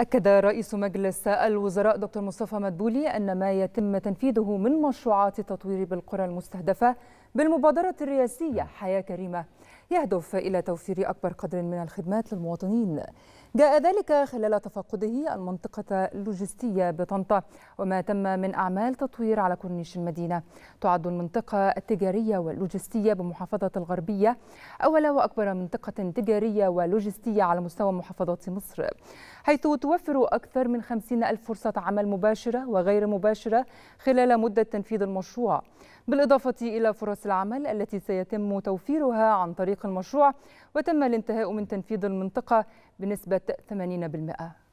أكد رئيس مجلس الوزراء دكتور مصطفى مدبولي أن ما يتم تنفيذه من مشروعات التطوير بالقرى المستهدفة بالمبادرة الرئاسية حياة كريمة يهدف إلى توفير أكبر قدر من الخدمات للمواطنين جاء ذلك خلال تفقده المنطقة اللوجستية بطنطا وما تم من أعمال تطوير على كورنيش المدينة تعد المنطقة التجارية واللوجستية بمحافظة الغربية أول وأكبر منطقة تجارية ولوجستية على مستوى محافظة مصر حيث توفر أكثر من 50 ألف فرصة عمل مباشرة وغير مباشرة خلال مدة تنفيذ المشروع بالإضافة إلى فرص العمل التي سيتم توفيرها عن طريق المشروع وتم الانتهاء من تنفيذ المنطقة بنسبة بنسبة 80%